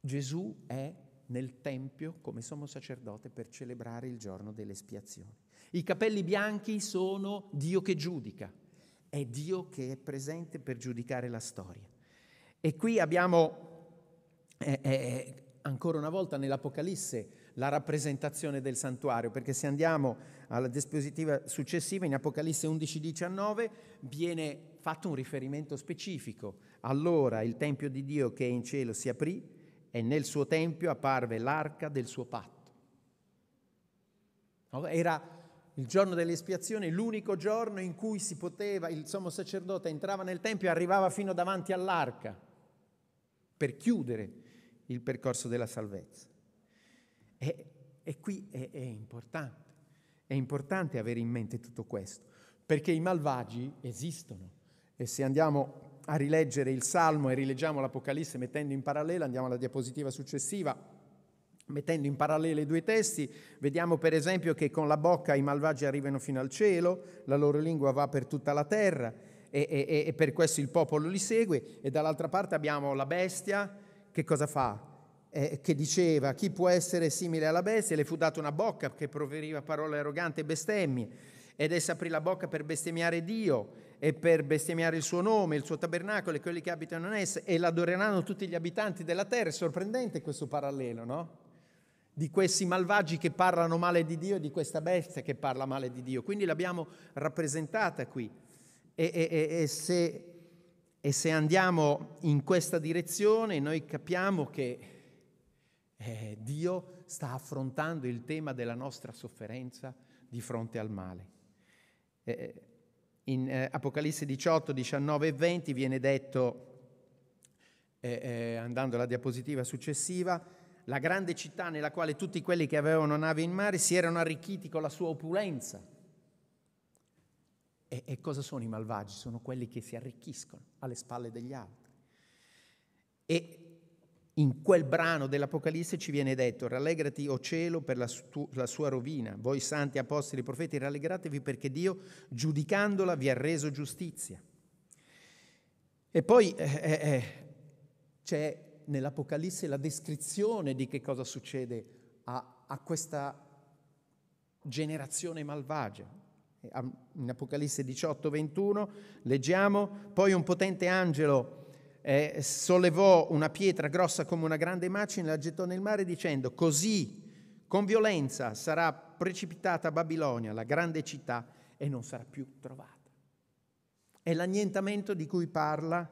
Gesù è nel Tempio come sommo sacerdote per celebrare il giorno dell'espiazione. I capelli bianchi sono Dio che giudica, è Dio che è presente per giudicare la storia. E qui abbiamo eh, eh, ancora una volta nell'Apocalisse la rappresentazione del santuario, perché se andiamo alla dispositiva successiva, in Apocalisse 11-19, viene fatto un riferimento specifico. Allora il Tempio di Dio che è in cielo si aprì e nel suo tempio apparve l'arca del suo patto. Era il giorno dell'espiazione, l'unico giorno in cui si poteva, il sommo sacerdote entrava nel tempio e arrivava fino davanti all'arca per chiudere il percorso della salvezza. E, e qui è, è importante, è importante avere in mente tutto questo, perché i malvagi esistono e se andiamo a rileggere il Salmo e rileggiamo l'Apocalisse mettendo in parallelo, andiamo alla diapositiva successiva, mettendo in parallelo i due testi, vediamo per esempio che con la bocca i malvagi arrivano fino al cielo, la loro lingua va per tutta la terra e, e, e per questo il popolo li segue e dall'altra parte abbiamo la bestia che cosa fa? Eh, che diceva chi può essere simile alla bestia, le fu data una bocca che proveniva parole arroganti e bestemmie ed essa aprì la bocca per bestemmiare Dio e per bestemmiare il suo nome, il suo tabernacolo e quelli che abitano in essa, e l'adoreranno tutti gli abitanti della terra. È sorprendente questo parallelo, no? Di questi malvagi che parlano male di Dio e di questa bestia che parla male di Dio. Quindi l'abbiamo rappresentata qui. E, e, e, se, e se, andiamo in questa direzione, noi capiamo che eh, Dio sta affrontando il tema della nostra sofferenza di fronte al male. Eh, in eh, Apocalisse 18, 19 e 20 viene detto, eh, eh, andando alla diapositiva successiva, la grande città nella quale tutti quelli che avevano navi in mare si erano arricchiti con la sua opulenza. E, e cosa sono i malvagi? Sono quelli che si arricchiscono alle spalle degli altri. E in quel brano dell'Apocalisse ci viene detto, rallegrati o cielo per la, su- la sua rovina, voi santi apostoli e profeti, rallegratevi perché Dio giudicandola vi ha reso giustizia. E poi eh, eh, eh, c'è nell'Apocalisse la descrizione di che cosa succede a, a questa generazione malvagia. In Apocalisse 18, 21 leggiamo, poi un potente angelo eh, sollevò una pietra grossa come una grande macina e la gettò nel mare dicendo così con violenza sarà precipitata Babilonia, la grande città, e non sarà più trovata. È l'annientamento di cui parla,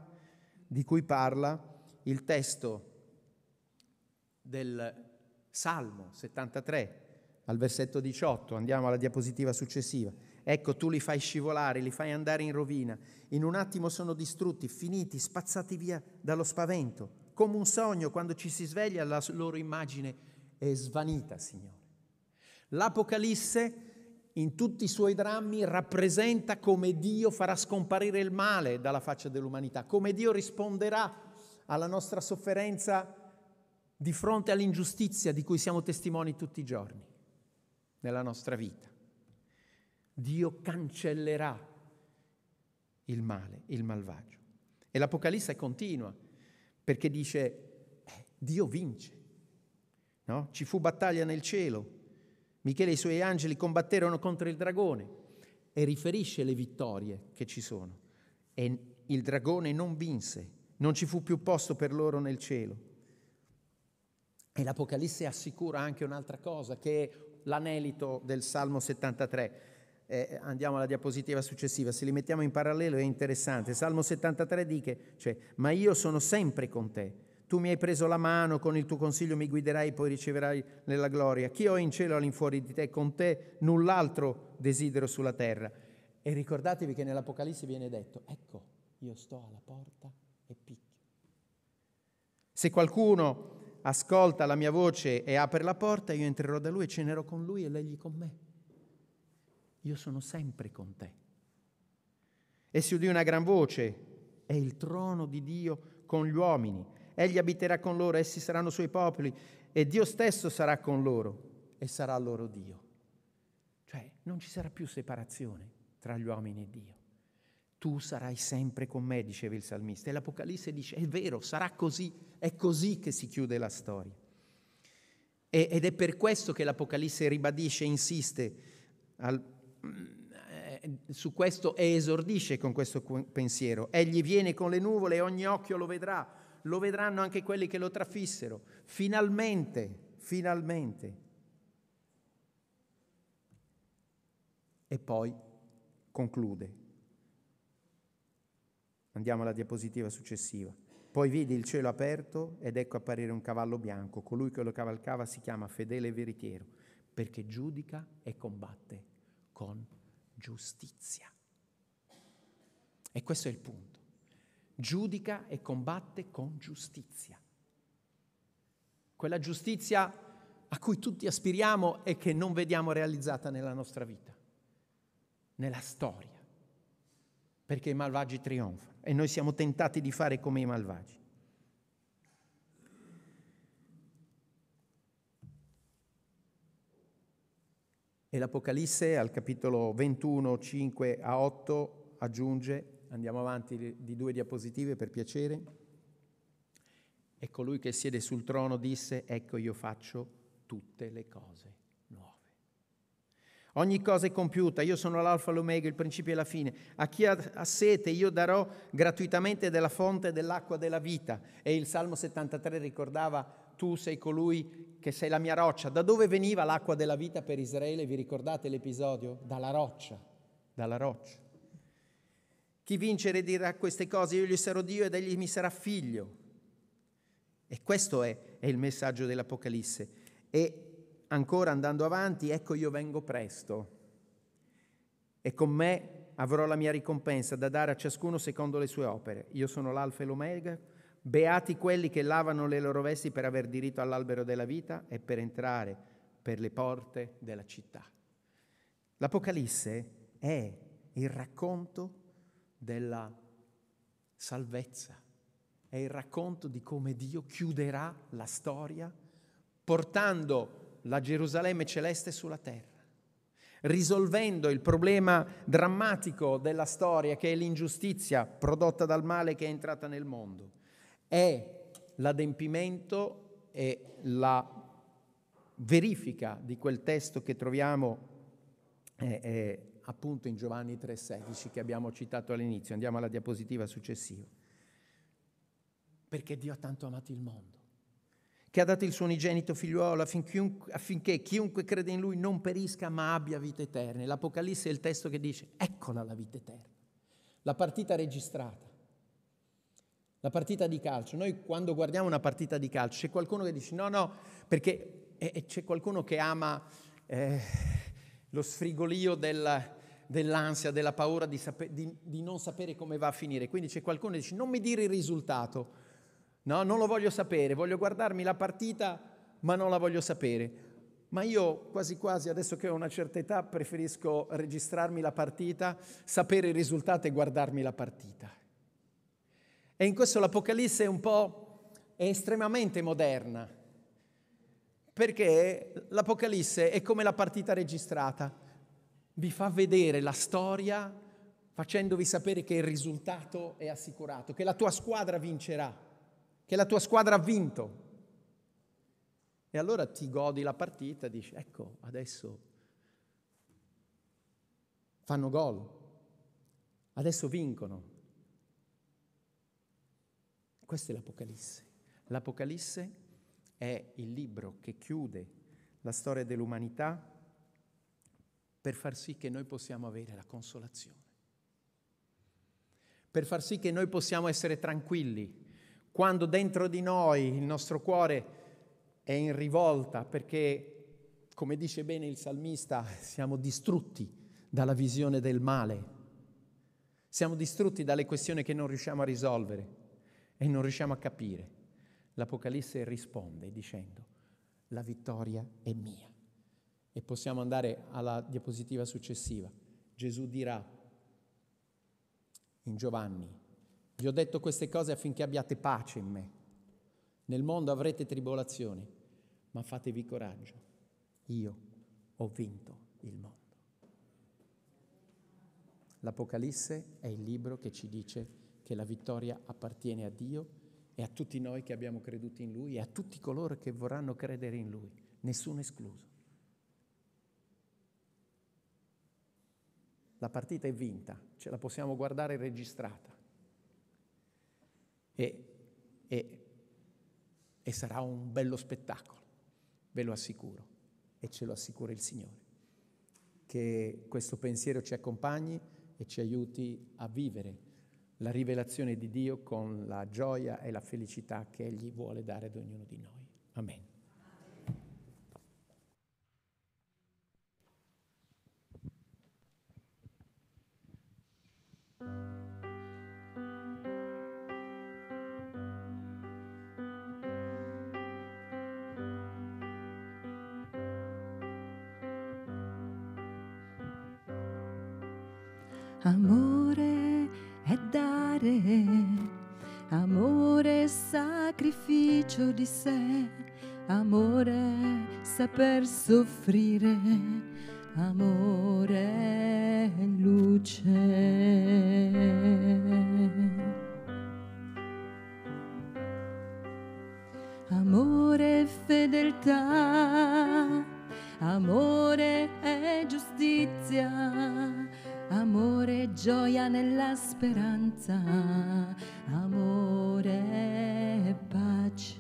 di cui parla il testo del Salmo 73 al versetto 18. Andiamo alla diapositiva successiva. Ecco, tu li fai scivolare, li fai andare in rovina. In un attimo sono distrutti, finiti, spazzati via dallo spavento. Come un sogno, quando ci si sveglia, la loro immagine è svanita, Signore. L'Apocalisse, in tutti i suoi drammi, rappresenta come Dio farà scomparire il male dalla faccia dell'umanità, come Dio risponderà alla nostra sofferenza di fronte all'ingiustizia di cui siamo testimoni tutti i giorni nella nostra vita. Dio cancellerà il male, il malvagio. E l'Apocalisse continua perché dice, eh, Dio vince. No? Ci fu battaglia nel cielo, Michele e i suoi angeli combatterono contro il dragone e riferisce le vittorie che ci sono. E il dragone non vinse, non ci fu più posto per loro nel cielo. E l'Apocalisse assicura anche un'altra cosa, che è l'anelito del Salmo 73 eh, andiamo alla diapositiva successiva, se li mettiamo in parallelo è interessante. Salmo 73 dice, cioè, ma io sono sempre con te, tu mi hai preso la mano, con il tuo consiglio mi guiderai, poi riceverai nella gloria. Chi ho in cielo all'infuori di te, con te null'altro desidero sulla terra. E ricordatevi che nell'Apocalisse viene detto, ecco, io sto alla porta e picchio. Se qualcuno ascolta la mia voce e apre la porta, io entrerò da lui e cenerò con lui e lei con me io sono sempre con te. E si udì una gran voce, è il trono di Dio con gli uomini, egli abiterà con loro, essi saranno suoi popoli e Dio stesso sarà con loro e sarà loro Dio. Cioè non ci sarà più separazione tra gli uomini e Dio. Tu sarai sempre con me, diceva il salmista. E l'Apocalisse dice, è vero, sarà così, è così che si chiude la storia. ed è per questo che l'Apocalisse ribadisce, insiste al Mm, eh, su questo e esordisce con questo pensiero. Egli viene con le nuvole e ogni occhio lo vedrà, lo vedranno anche quelli che lo trafissero. Finalmente, finalmente. E poi conclude. Andiamo alla diapositiva successiva. Poi vidi il cielo aperto ed ecco apparire un cavallo bianco. Colui che lo cavalcava si chiama fedele e veritiero perché giudica e combatte con giustizia. E questo è il punto. Giudica e combatte con giustizia. Quella giustizia a cui tutti aspiriamo e che non vediamo realizzata nella nostra vita, nella storia, perché i malvagi trionfano e noi siamo tentati di fare come i malvagi. E l'Apocalisse al capitolo 21, 5 a 8 aggiunge, andiamo avanti di due diapositive per piacere, e colui che siede sul trono disse, ecco io faccio tutte le cose nuove. Ogni cosa è compiuta, io sono l'alfa e l'omega, il principio e la fine. A chi ha sete io darò gratuitamente della fonte dell'acqua della vita. E il Salmo 73 ricordava tu sei colui che sei la mia roccia. Da dove veniva l'acqua della vita per Israele? Vi ricordate l'episodio? Dalla roccia, dalla roccia. Chi vincere dirà queste cose, io gli sarò Dio ed egli mi sarà figlio. E questo è, è il messaggio dell'Apocalisse. E ancora andando avanti, ecco io vengo presto e con me avrò la mia ricompensa da dare a ciascuno secondo le sue opere. Io sono l'alfa e l'omega, Beati quelli che lavano le loro vesti per aver diritto all'albero della vita e per entrare per le porte della città. L'Apocalisse è il racconto della salvezza, è il racconto di come Dio chiuderà la storia portando la Gerusalemme celeste sulla terra risolvendo il problema drammatico della storia che è l'ingiustizia prodotta dal male che è entrata nel mondo è l'adempimento e la verifica di quel testo che troviamo eh, eh, appunto in Giovanni 3,16 che abbiamo citato all'inizio. Andiamo alla diapositiva successiva. Perché Dio ha tanto amato il mondo, che ha dato il suo unigenito figliuolo affinché chiunque crede in lui non perisca ma abbia vita eterna. L'Apocalisse è il testo che dice, eccola la vita eterna, la partita registrata la partita di calcio, noi quando guardiamo una partita di calcio c'è qualcuno che dice no, no, perché c'è qualcuno che ama eh, lo sfrigolio del, dell'ansia, della paura di, sape, di, di, non sapere come va a finire. Quindi c'è qualcuno che dice non mi dire il risultato, no, non lo voglio sapere, voglio guardarmi la partita ma non la voglio sapere. Ma io quasi quasi, adesso che ho una certa età, preferisco registrarmi la partita, sapere il risultato e guardarmi la partita. E in questo l'Apocalisse è un po' è estremamente moderna, perché l'Apocalisse è come la partita registrata, vi fa vedere la storia facendovi sapere che il risultato è assicurato, che la tua squadra vincerà, che la tua squadra ha vinto. E allora ti godi la partita, dici, ecco, adesso fanno gol, adesso vincono, questa è l'Apocalisse. L'Apocalisse è il libro che chiude la storia dell'umanità per far sì che noi possiamo avere la consolazione, per far sì che noi possiamo essere tranquilli quando dentro di noi il nostro cuore è in rivolta perché, come dice bene il salmista, siamo distrutti dalla visione del male, siamo distrutti dalle questioni che non riusciamo a risolvere e non riusciamo a capire. L'Apocalisse risponde dicendo, la vittoria è mia. E possiamo andare alla diapositiva successiva. Gesù dirà in Giovanni, vi ho detto queste cose affinché abbiate pace in me. Nel mondo avrete tribolazioni, ma fatevi coraggio. Io ho vinto il mondo. L'Apocalisse è il libro che ci dice che la vittoria appartiene a Dio e a tutti noi che abbiamo creduto in Lui e a tutti coloro che vorranno credere in Lui, nessuno escluso. La partita è vinta, ce la possiamo guardare registrata e, e, e sarà un bello spettacolo, ve lo assicuro e ce lo assicura il Signore. Che questo pensiero ci accompagni e ci aiuti a vivere la rivelazione di Dio con la gioia e la felicità che Egli vuole dare ad ognuno di noi. Amen. Amore dare amore e sacrificio di sé, amore saper soffrire, amore luce. Amore e fedeltà, amore e giustizia amore, e gioia nella speranza, amore e pace.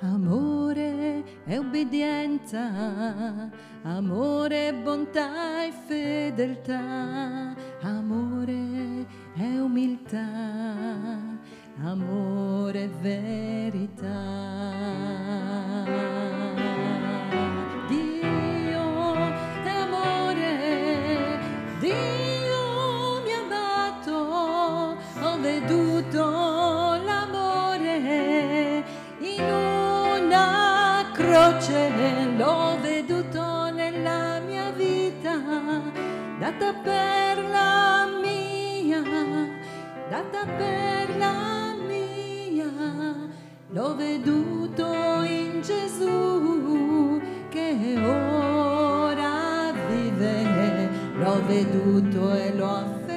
Amore e obbedienza, amore, e bontà e fedeltà, amore e umiltà, amore e verità. data per la mia, data per la mia, l'ho veduto in Gesù che ora vive, l'ho veduto e l'ho afferrato.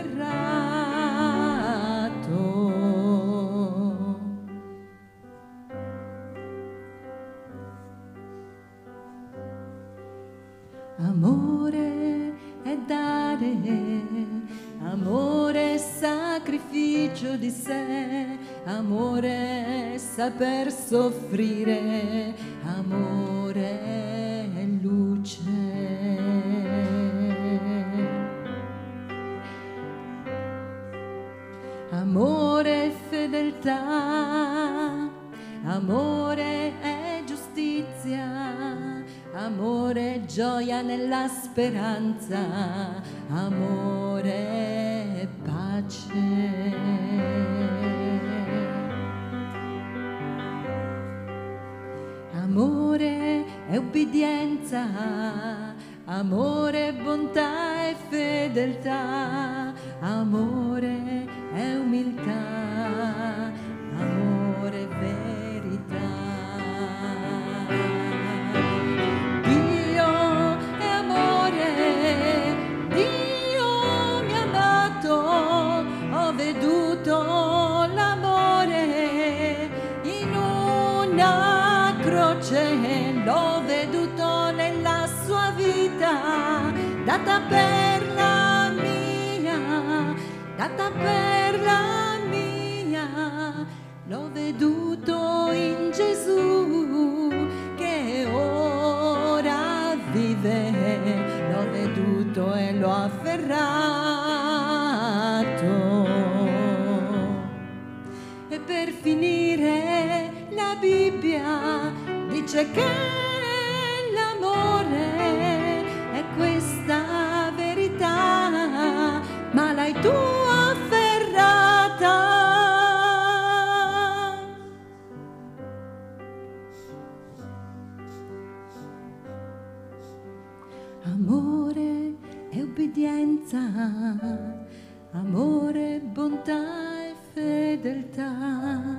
Amore. coraggio di sé, amore saper soffrire, amore luce. Amore e fedeltà, amore è giustizia, amore e gioia nella speranza, amore e pace. è ubbidienza, amore, bontà e fedeltà, amore per la mia, data per la mia, l'ho veduto in Gesù che ora vive, l'ho veduto e l'ho afferrato. E per finire la Bibbia dice che l'amore Amore e obbedienza, amore, bontà e fedeltà.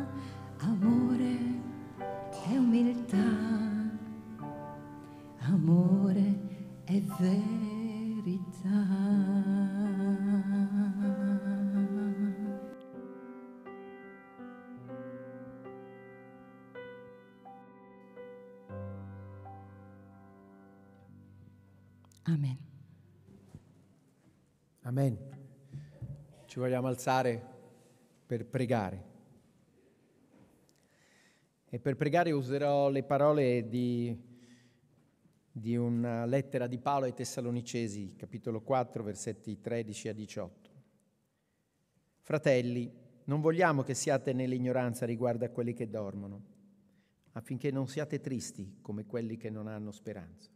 ci vogliamo alzare per pregare. E per pregare userò le parole di, di una lettera di Paolo ai Tessalonicesi, capitolo 4, versetti 13 a 18. Fratelli, non vogliamo che siate nell'ignoranza riguardo a quelli che dormono, affinché non siate tristi come quelli che non hanno speranza.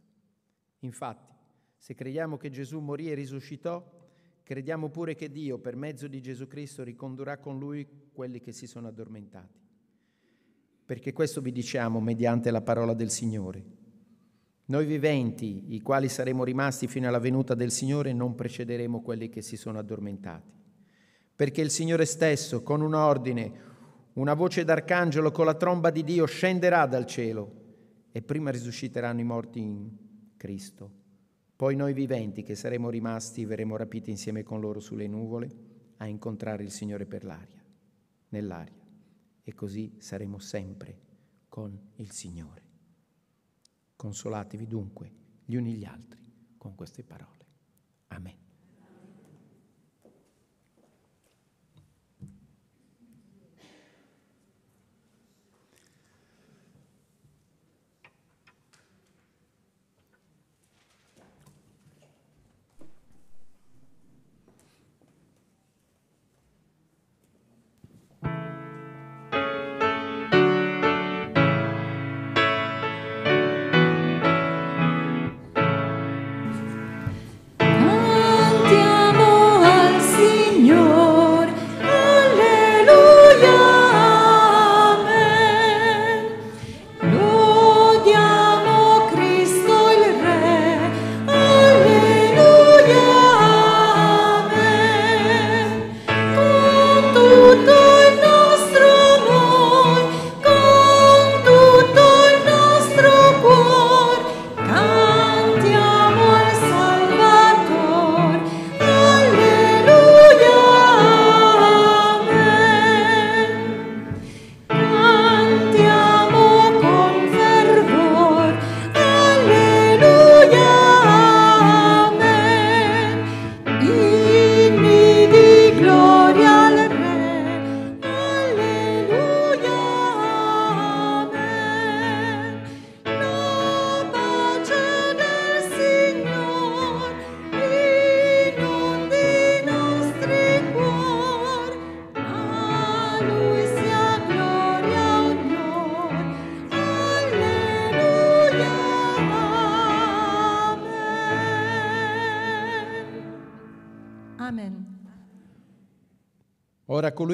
Infatti, se crediamo che Gesù morì e risuscitò, Crediamo pure che Dio, per mezzo di Gesù Cristo, ricondurrà con Lui quelli che si sono addormentati. Perché questo vi diciamo mediante la parola del Signore. Noi viventi, i quali saremo rimasti fino alla venuta del Signore, non precederemo quelli che si sono addormentati. Perché il Signore stesso, con un ordine, una voce d'arcangelo con la tromba di Dio scenderà dal cielo e prima risusciteranno i morti in Cristo. Poi noi viventi che saremo rimasti verremo rapiti insieme con loro sulle nuvole a incontrare il Signore per l'aria, nell'aria, e così saremo sempre con il Signore. Consolatevi dunque gli uni gli altri con queste parole. Amen.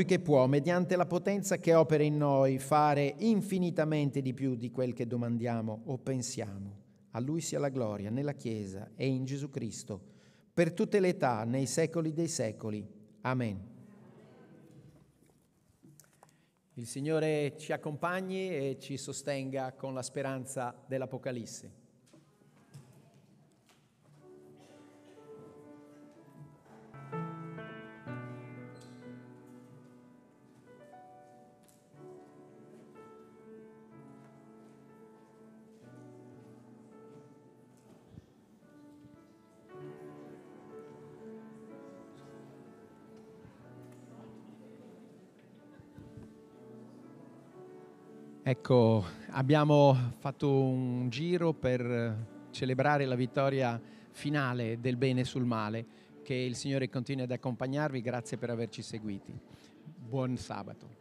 che può, mediante la potenza che opera in noi, fare infinitamente di più di quel che domandiamo o pensiamo. A Lui sia la gloria nella Chiesa e in Gesù Cristo, per tutte le età, nei secoli dei secoli. Amen. Il Signore ci accompagni e ci sostenga con la speranza dell'Apocalisse. Ecco, abbiamo fatto un giro per celebrare la vittoria finale del bene sul male. Che il Signore continui ad accompagnarvi. Grazie per averci seguiti. Buon sabato.